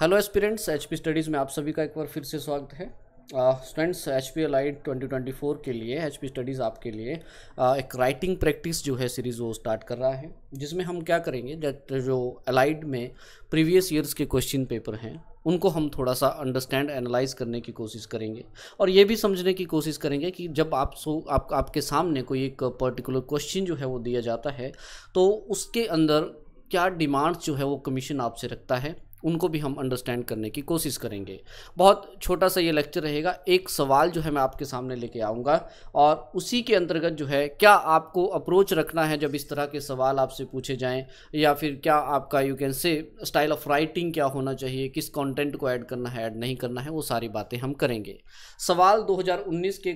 hello students H P studies में आप सभी का एक बार फिर से स्वागत है students H P allied twenty twenty four के लिए एच पी स्टडीज़ आपके लिए uh, एक राइटिंग प्रैक्टिस जो है सीरीज़ वो स्टार्ट कर रहा है जिसमें हम क्या करेंगे दैट जो एलाइड में प्रीवियस ईयर्स के क्वेश्चन पेपर हैं उनको हम थोड़ा सा अंडरस्टैंड एनालाइज करने की कोशिश करेंगे और ये भी समझने की कोशिश करेंगे कि जब आप सो आप आपके सामने कोई एक पर्टिकुलर क्वेश्चन जो है वो दिया जाता है तो उसके अंदर क्या डिमांड्स जो है वो कमीशन आपसे रखता है उनको भी हम अंडरस्टैंड करने की कोशिश करेंगे बहुत छोटा सा ये लेक्चर रहेगा एक सवाल जो है मैं आपके सामने लेके आऊँगा और उसी के अंतर्गत जो है क्या आपको अप्रोच रखना है जब इस तरह के सवाल आपसे पूछे जाएँ या फिर क्या आपका you can say style of writing क्या होना चाहिए किस कॉन्टेंट को ऐड करना है ऐड नहीं करना है वो सारी बातें हम करेंगे सवाल दो के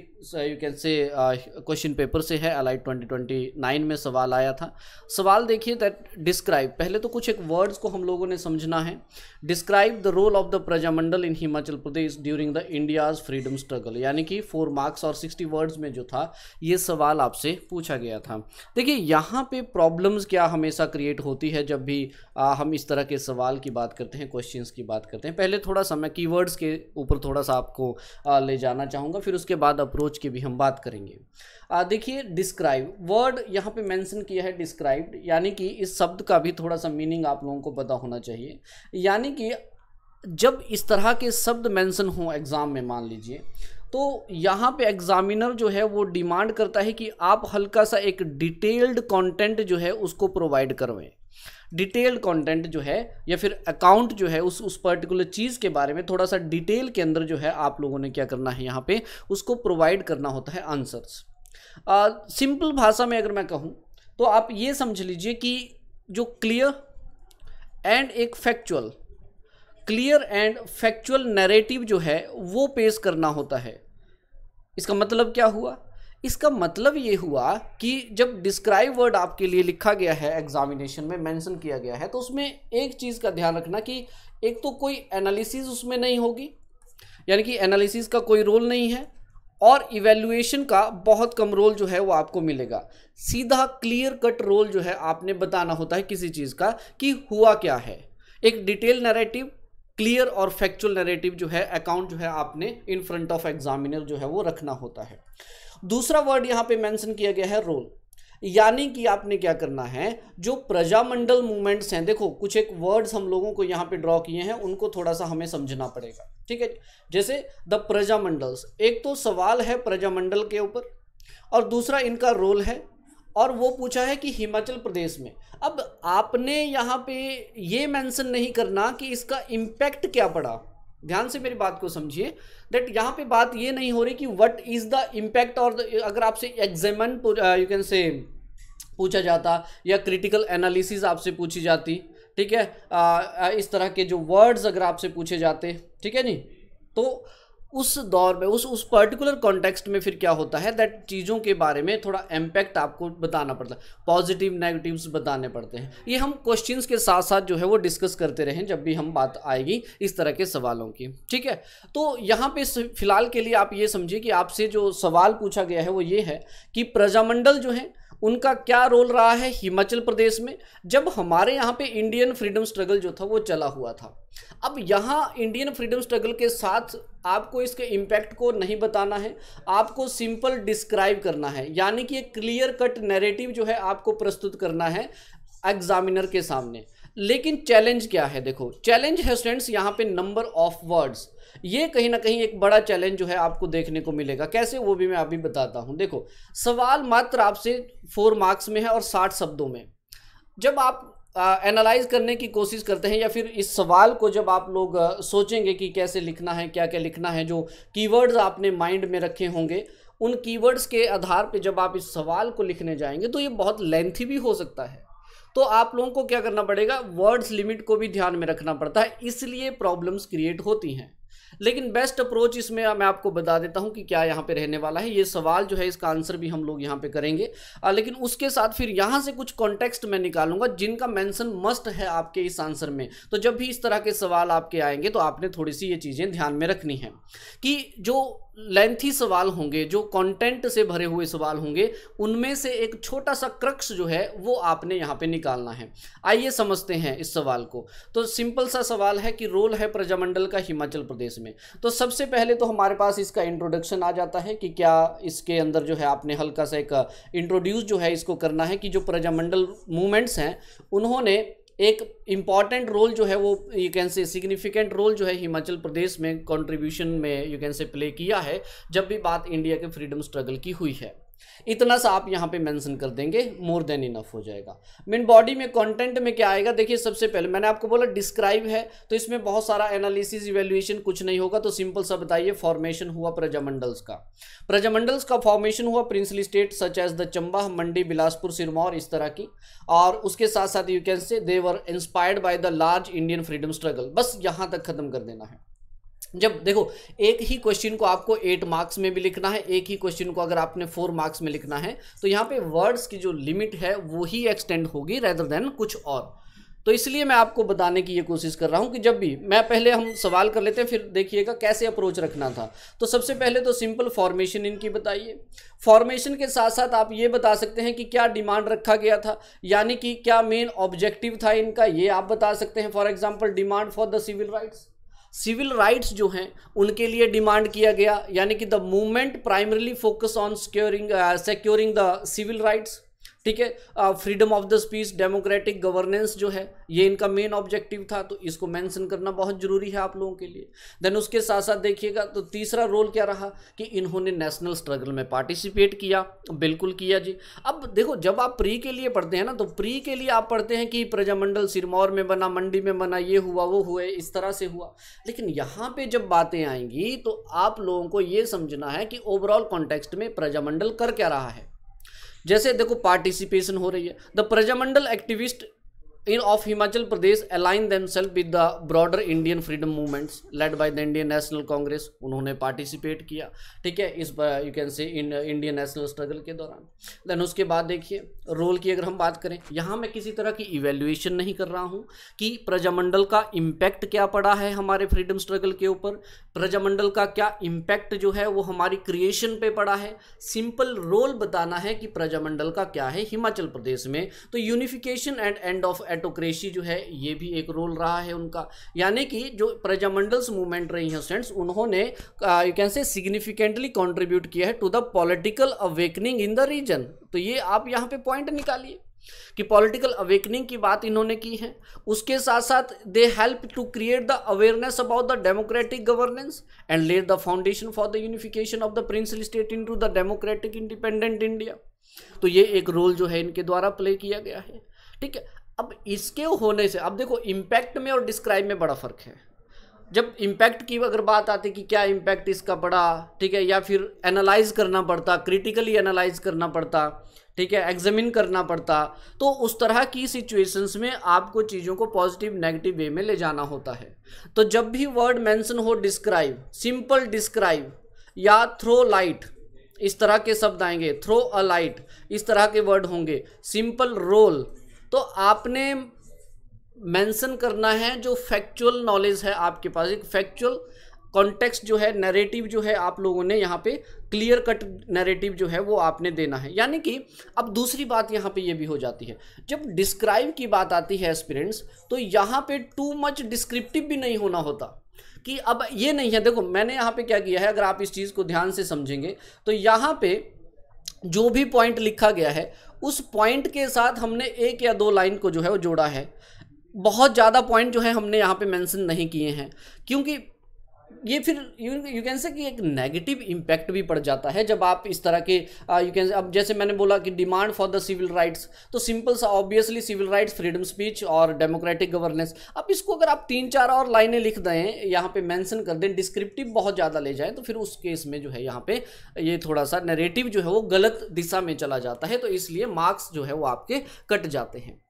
you can say question paper से है अलाइट ट्वेंटी में सवाल आया था सवाल देखिए दैट डिस्क्राइब पहले तो कुछ एक वर्ड्स को हम लोगों ने समझना है describe the role of the Prajamandal in Himachal Pradesh during the India's freedom struggle यानी कि फोर मार्क्स और सिक्सटी वर्ड्स में जो था ये सवाल आपसे पूछा गया था देखिए यहाँ पे प्रॉब्लम्स क्या हमेशा क्रिएट होती है जब भी आ, हम इस तरह के सवाल की बात करते हैं क्वेश्चन की बात करते हैं पहले थोड़ा सा मैं की के ऊपर थोड़ा सा आपको आ, ले जाना चाहूँगा फिर उसके बाद अप्रोच की भी हम बात करेंगे देखिए डिस्क्राइब वर्ड यहाँ पे मेंशन किया है डिस्क्राइब्ड यानी कि इस शब्द का भी थोड़ा सा मीनिंग आप लोगों को पता होना चाहिए यानी कि जब इस तरह के शब्द मेंशन हों एग्ज़ाम में मान लीजिए तो यहाँ पे एग्ज़ामिनर जो है वो डिमांड करता है कि आप हल्का सा एक डिटेल्ड कंटेंट जो है उसको प्रोवाइड करवाएं डिटेल्ड कंटेंट जो है या फिर अकाउंट जो है उस उस पर्टिकुलर चीज़ के बारे में थोड़ा सा डिटेल के अंदर जो है आप लोगों ने क्या करना है यहाँ पे उसको प्रोवाइड करना होता है आंसर्स सिंपल भाषा में अगर मैं कहूँ तो आप ये समझ लीजिए कि जो क्लियर एंड एक factual clear and factual narrative जो है वो पेश करना होता है इसका मतलब क्या हुआ इसका मतलब ये हुआ कि जब डिस्क्राइब वर्ड आपके लिए लिखा गया है एग्जामिनेशन में मेंशन किया गया है तो उसमें एक चीज़ का ध्यान रखना कि एक तो कोई एनालिसिस उसमें नहीं होगी यानी कि एनालिसिस का कोई रोल नहीं है और इवेल्युएशन का बहुत कम रोल जो है वो आपको मिलेगा सीधा क्लियर कट रोल जो है आपने बताना होता है किसी चीज़ का कि हुआ क्या है एक डिटेल नरेटिव क्लियर और फैक्चुअल नरेटिव जो है अकाउंट जो है आपने इन फ्रंट ऑफ एग्जामिनर जो है वो रखना होता है दूसरा वर्ड यहाँ पे मेंशन किया गया है रोल यानी कि आपने क्या करना है जो प्रजामंडल मूवमेंट्स हैं देखो कुछ एक वर्ड्स हम लोगों को यहाँ पे ड्रॉ किए हैं उनको थोड़ा सा हमें समझना पड़ेगा ठीक है जैसे द प्रजामंडल्स एक तो सवाल है प्रजामंडल के ऊपर और दूसरा इनका रोल है और वो पूछा है कि हिमाचल प्रदेश में अब आपने यहाँ पे ये मेंशन नहीं करना कि इसका इम्पैक्ट क्या पड़ा ध्यान से मेरी बात को समझिए दैट यहाँ पे बात ये नहीं हो रही कि व्हाट इज़ द इम्पैक्ट और अगर आपसे एग्जामन यू कैन से पूछा जाता या क्रिटिकल एनालिसिस आपसे पूछी जाती ठीक है आ, uh, uh, इस तरह के जो वर्ड्स अगर आपसे पूछे जाते ठीक है नहीं तो उस दौर में उस उस पर्टिकुलर कॉन्टेक्स्ट में फिर क्या होता है दैट चीज़ों के बारे में थोड़ा इम्पैक्ट आपको बताना पड़ता है पॉजिटिव नेगेटिव्स बताने पड़ते हैं ये हम क्वेश्चंस के साथ साथ जो है वो डिस्कस करते रहें जब भी हम बात आएगी इस तरह के सवालों की ठीक है तो यहाँ पे फिलहाल के लिए आप ये समझिए कि आपसे जो सवाल पूछा गया है वो ये है कि प्रजामंडल जो है उनका क्या रोल रहा है हिमाचल प्रदेश में जब हमारे यहाँ पे इंडियन फ्रीडम स्ट्रगल जो था वो चला हुआ था अब यहाँ इंडियन फ्रीडम स्ट्रगल के साथ आपको इसके इम्पैक्ट को नहीं बताना है आपको सिंपल डिस्क्राइब करना है यानी कि एक क्लियर कट नैरेटिव जो है आपको प्रस्तुत करना है एग्जामिनर के सामने लेकिन चैलेंज क्या है देखो चैलेंज है स्टूडेंट्स यहाँ पे नंबर ऑफ वर्ड्स ये कहीं ना कहीं एक बड़ा चैलेंज जो है आपको देखने को मिलेगा कैसे वो भी मैं अभी बताता हूँ देखो सवाल मात्र आपसे फोर मार्क्स में है और साठ शब्दों में जब आप एनालाइज करने की कोशिश करते हैं या फिर इस सवाल को जब आप लोग सोचेंगे कि कैसे लिखना है क्या क्या लिखना है जो कीवर्ड्स आपने माइंड में रखे होंगे उन कीवर्ड्स के आधार पे जब आप इस सवाल को लिखने जाएंगे तो ये बहुत लेंथी भी हो सकता है तो आप लोगों को क्या करना पड़ेगा वर्ड्स लिमिट को भी ध्यान में रखना पड़ता है इसलिए प्रॉब्लम्स क्रिएट होती हैं लेकिन बेस्ट अप्रोच इसमें मैं आपको बता देता हूं कि क्या यहाँ पे रहने वाला है ये सवाल जो है इसका आंसर भी हम लोग यहाँ पे करेंगे आ, लेकिन उसके साथ फिर यहाँ से कुछ कॉन्टेक्स्ट मैं निकालूंगा जिनका मेंशन मस्ट है आपके इस आंसर में तो जब भी इस तरह के सवाल आपके आएंगे तो आपने थोड़ी सी ये चीज़ें ध्यान में रखनी है कि जो लेंथी सवाल होंगे जो कंटेंट से भरे हुए सवाल होंगे उनमें से एक छोटा सा क्रक्स जो है वो आपने यहाँ पे निकालना है आइए समझते हैं इस सवाल को तो सिंपल सा सवाल है कि रोल है प्रजामंडल का हिमाचल प्रदेश में तो सबसे पहले तो हमारे पास इसका इंट्रोडक्शन आ जाता है कि क्या इसके अंदर जो है आपने हल्का सा एक इंट्रोड्यूस जो है इसको करना है कि जो प्रजामंडल मूवमेंट्स हैं उन्होंने एक इम्पॉर्टेंट रोल जो है वो you can say significant role जो है हिमाचल प्रदेश में कंट्रीब्यूशन में यू कैन से प्ले किया है जब भी बात इंडिया के फ्रीडम स्ट्रगल की हुई है इतना सा आप यहाँ पे मेंशन कर देंगे मोर देन इनफ हो जाएगा मेन बॉडी में कंटेंट में क्या आएगा देखिए सबसे पहले मैंने आपको बोला डिस्क्राइब है तो इसमें बहुत सारा एनालिसिस इवेल्युएशन कुछ नहीं होगा तो सिंपल सा बताइए फॉर्मेशन हुआ प्रजामंडल्स का प्रजामंडल्स का फॉर्मेशन हुआ princely state such as the Chamba Mandi Bilaspur Sirmaur इस तरह की और उसके साथ साथ you can say they were inspired by the large Indian freedom struggle बस यहाँ तक खत्म कर देना है जब देखो एक ही क्वेश्चन को आपको एट मार्क्स में भी लिखना है एक ही क्वेश्चन को अगर आपने फोर मार्क्स में लिखना है तो यहाँ पे वर्ड्स की जो लिमिट है वो ही एक्सटेंड होगी रेदर देन कुछ और तो इसलिए मैं आपको बताने की ये कोशिश कर रहा हूँ कि जब भी मैं पहले हम सवाल कर लेते हैं फिर देखिएगा कैसे अप्रोच रखना था तो सबसे पहले तो सिंपल फॉर्मेशन इनकी बताइए फॉर्मेशन के साथ साथ आप ये बता सकते हैं कि क्या डिमांड रखा गया था यानी कि क्या मेन ऑब्जेक्टिव था इनका ये आप बता सकते हैं for example demand for the civil rights civil rights जो हैं उनके लिए डिमांड किया गया यानी कि the movement primarily focus on securing securing the civil rights ठीक है freedom of the speech democratic governance जो है ये इनका मेन ऑब्जेक्टिव था तो इसको मेंशन करना बहुत ज़रूरी है आप लोगों के लिए देन उसके साथ साथ देखिएगा तो तीसरा रोल क्या रहा कि इन्होंने नेशनल स्ट्रगल में पार्टिसिपेट किया बिल्कुल किया जी अब देखो जब आप प्री के लिए पढ़ते हैं ना तो प्री के लिए आप पढ़ते हैं कि प्रजामंडल सिरमौर में बना मंडी में बना ये हुआ वो हुए इस तरह से हुआ लेकिन यहाँ पर जब बातें आएंगी तो आप लोगों को ये समझना है कि ओवरऑल कॉन्टेक्स्ट में प्रजामंडल कर क्या रहा है जैसे देखो पार्टिसिपेशन हो रही है the Prajamandal activist of Himachal Pradesh align align self with the broader Indian freedom movements led by the Indian National Congress उन्होंने पार्टिसिपेट किया ठीक है इस you can say Indian national struggle के दौरान देन उसके बाद देखिए रोल की अगर हम बात करें यहाँ मैं किसी तरह की इवेल्युएशन नहीं कर रहा हूँ कि प्रजामंडल का इम्पैक्ट क्या पड़ा है हमारे फ्रीडम स्ट्रगल के ऊपर प्रजामंडल का क्या इम्पैक्ट जो है वो हमारी क्रिएशन पे पड़ा है सिंपल रोल बताना है कि प्रजामंडल का क्या है हिमाचल प्रदेश में तो यूनिफिकेशन एंड एंड ऑफ एड मेरिटोक्रेसी जो है ये भी एक रोल रहा है उनका यानी कि जो प्रजामंडल्स मूवमेंट रही हैं स्टूडेंट्स उन्होंने you can say significantly contribute किया है to the political awakening in the region तो ये आप यहाँ पे पॉइंट निकालिए कि पॉलिटिकल अवेकनिंग की बात इन्होंने की है उसके साथ साथ they help to create the awareness about the democratic governance and laid the foundation for the unification of the princely state into the democratic independent India तो ये एक रोल जो है इनके द्वारा प्ले किया गया है ठीक है अब इसके होने से अब देखो इम्पैक्ट में और डिस्क्राइब में बड़ा फ़र्क है जब इम्पैक्ट की अगर बात आती कि क्या इम्पैक्ट इसका पड़ा ठीक है या फिर एनालाइज करना पड़ता क्रिटिकली एनालाइज करना पड़ता ठीक है एग्जामिन करना पड़ता तो उस तरह की सिचुएशंस में आपको चीज़ों को पॉजिटिव नेगेटिव वे में ले जाना होता है तो जब भी वर्ड मेंशन हो डिस्क्राइब सिंपल डिस्क्राइब या थ्रो लाइट इस तरह के शब्द आएंगे थ्रो अ लाइट इस तरह के वर्ड होंगे सिंपल रोल तो आपने मेंशन करना है जो फैक्चुअल नॉलेज है आपके पास एक फैक्चुअल कॉन्टेक्स्ट जो है नैरेटिव जो है आप लोगों ने यहाँ पे क्लियर कट नैरेटिव जो है वो आपने देना है यानी कि अब दूसरी बात यहाँ पे ये भी हो जाती है जब डिस्क्राइब की बात आती है एस्पिरेंट्स तो यहाँ पे टू मच डिस्क्रिप्टिव भी नहीं होना होता कि अब ये नहीं है देखो मैंने यहाँ पे क्या किया है अगर आप इस चीज़ को ध्यान से समझेंगे तो यहाँ पे जो भी पॉइंट लिखा गया है उस पॉइंट के साथ हमने एक या दो लाइन को जो है वो जोड़ा है बहुत ज़्यादा पॉइंट जो है हमने यहाँ पे मेंशन नहीं किए हैं क्योंकि ये फिर यू यू कैन से कि एक नेगेटिव इम्पैक्ट भी पड़ जाता है जब आप इस तरह के यू uh, कैन अब जैसे मैंने बोला कि demand for the civil rights तो सिंपल सा obviously civil rights freedom speech और डेमोक्रेटिक गवर्नेंस अब इसको अगर आप तीन चार और लाइनें लिख दें यहाँ पे मेंशन कर दें डिस्क्रिप्टिव बहुत ज़्यादा ले जाएँ तो फिर उस केस में जो है यहाँ पर ये थोड़ा सा नेरेटिव जो है वो गलत दिशा में चला जाता है तो इसलिए मार्क्स जो है वो आपके कट जाते हैं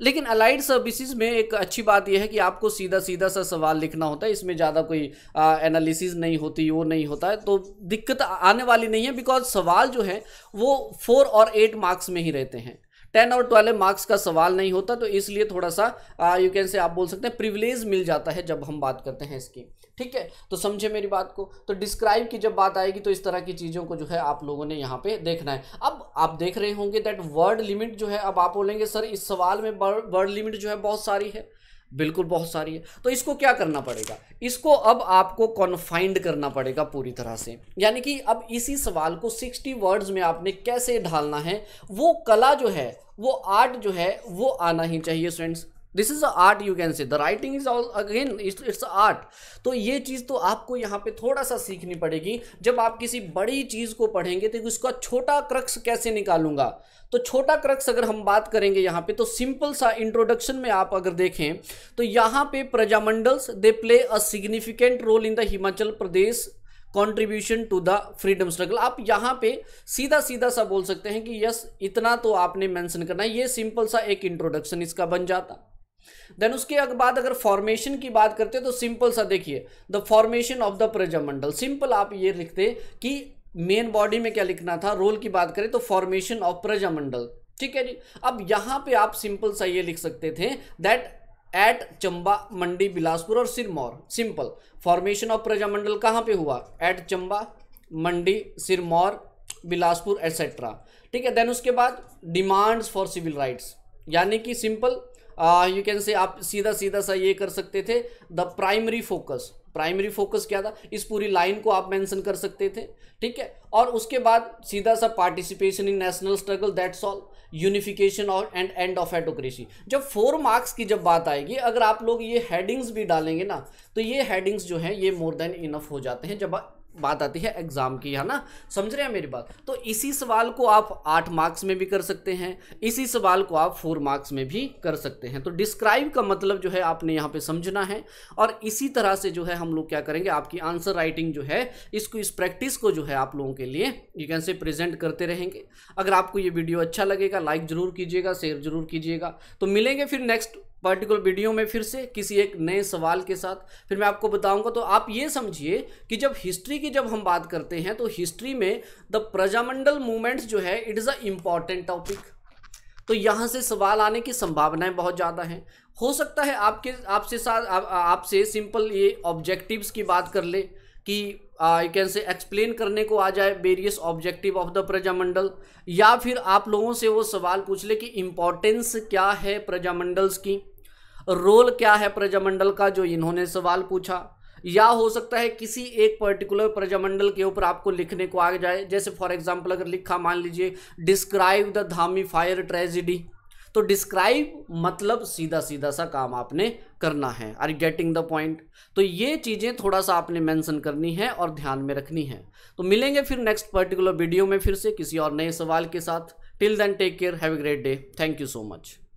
लेकिन अलाइड सर्विसेज में एक अच्छी बात यह है कि आपको सीधा सीधा सा सवाल लिखना होता है इसमें ज़्यादा कोई एनालिसिस नहीं होती वो नहीं होता है तो दिक्कत आने वाली नहीं है बिकॉज सवाल जो है वो फोर और एट मार्क्स में ही रहते हैं टेन और ट्वेल्व मार्क्स का सवाल नहीं होता तो इसलिए थोड़ा सा यू कैन से आप बोल सकते हैं प्रिविलेज मिल जाता है जब हम बात करते हैं इसकी ठीक है तो समझे मेरी बात को तो डिस्क्राइब की जब बात आएगी तो इस तरह की चीज़ों को जो है आप लोगों ने यहाँ पे देखना है अब आप देख रहे होंगे दैट वर्ड लिमिट जो है अब आप बोलेंगे सर इस सवाल में वर्ड लिमिट जो है बहुत सारी है बिल्कुल बहुत सारी है तो इसको क्या करना पड़ेगा इसको अब आपको कॉन्फाइंड करना पड़ेगा पूरी तरह से यानी कि अब इसी सवाल को 60 वर्ड्स में आपने कैसे ढालना है वो कला जो है वो आर्ट जो है वो आना ही चाहिए friends this is a art you can say the writing is all again it's art तो ये चीज़ तो आपको यहाँ पे थोड़ा सा सीखनी पड़ेगी जब आप किसी बड़ी चीज़ को पढ़ेंगे तो उसका छोटा क्रक्स कैसे निकालूंगा तो छोटा क्रक्स अगर हम बात करेंगे यहाँ पे तो सिंपल सा इंट्रोडक्शन में आप अगर देखें तो यहाँ पे Prajamandals they play a significant role in the Himachal Pradesh contribution to the freedom struggle आप यहाँ पे सीधा सीधा सा बोल सकते हैं कि यस इतना तो आपने मैंशन करना है ये सिंपल सा एक इंट्रोडक्शन इसका बन जाता देन उसके बाद अगर फॉर्मेशन की बात करते हैं तो सिंपल सा देखिए the formation of the Prajamandal simple आप ये लिखते कि मेन बॉडी में क्या लिखना था रोल की बात करें तो फॉर्मेशन ऑफ प्रजामंडल ठीक है जी अब यहाँ पे आप सिंपल सा ये लिख सकते थे दैट एट चंबा मंडी बिलासपुर और Sirmaur simple formation of Prajamandal कहाँ पे हुआ एट चंबा मंडी सिरमौर बिलासपुर एटसेट्रा ठीक है देन उसके बाद डिमांड्स फॉर सिविल राइट्स यानी कि सिंपल यू कैन से आप सीधा सीधा सा ये कर सकते थे the primary focus primary focus क्या था इस पूरी लाइन को आप मेंशन कर सकते थे ठीक है और उसके बाद सीधा सा participation in national struggle that's all unification और एंड एंड ऑफ एटोक्रेसी जब फोर मार्क्स की जब बात आएगी अगर आप लोग ये हेडिंग्स भी डालेंगे ना तो ये हेडिंग्स जो हैं ये मोर देन इनफ हो जाते हैं जब बात आती है एग्ज़ाम की है ना समझ रहे हैं मेरी बात तो इसी सवाल को आप आठ मार्क्स में भी कर सकते हैं इसी सवाल को आप फोर मार्क्स में भी कर सकते हैं तो डिस्क्राइब का मतलब जो है आपने यहाँ पे समझना है और इसी तरह से जो है हम लोग क्या करेंगे आपकी आंसर राइटिंग जो है इसको इस प्रैक्टिस को जो है आप लोगों के लिए यू कैन से प्रेजेंट करते रहेंगे अगर आपको ये वीडियो अच्छा लगेगा लाइक ज़रूर कीजिएगा शेयर ज़रूर कीजिएगा तो मिलेंगे फिर नेक्स्ट पर्टिकुलर वीडियो में फिर से किसी एक नए सवाल के साथ फिर मैं आपको बताऊंगा तो आप ये समझिए कि जब हिस्ट्री की जब हम बात करते हैं तो हिस्ट्री में द प्रजामंडल मूवमेंट्स जो है it is a important topic तो यहाँ से सवाल आने की संभावनाएं बहुत ज़्यादा हैं हो सकता है आपके आपसे साथ आपसे सिंपल ये ऑब्जेक्टिव्स की बात कर ले कि आई कैन से एक्सप्लेन करने को आ जाए various objective of the Prajamandal या फिर आप लोगों से वो सवाल पूछ ले कि इम्पोर्टेंस क्या है प्रजामंडल्स की रोल क्या है प्रजामंडल का जो इन्होंने सवाल पूछा या हो सकता है किसी एक पर्टिकुलर प्रजामंडल के ऊपर आपको लिखने को आ जाए जैसे फॉर एग्जाम्पल अगर लिखा मान लीजिए describe the Dhami fire tragedy तो डिस्क्राइब मतलब सीधा सीधा सा काम आपने करना है आर गेटिंग द पॉइंट तो ये चीज़ें थोड़ा सा आपने मेंशन करनी है और ध्यान में रखनी है तो मिलेंगे फिर नेक्स्ट पर्टिकुलर वीडियो में फिर से किसी और नए सवाल के साथ till then take care have a great day thank you so much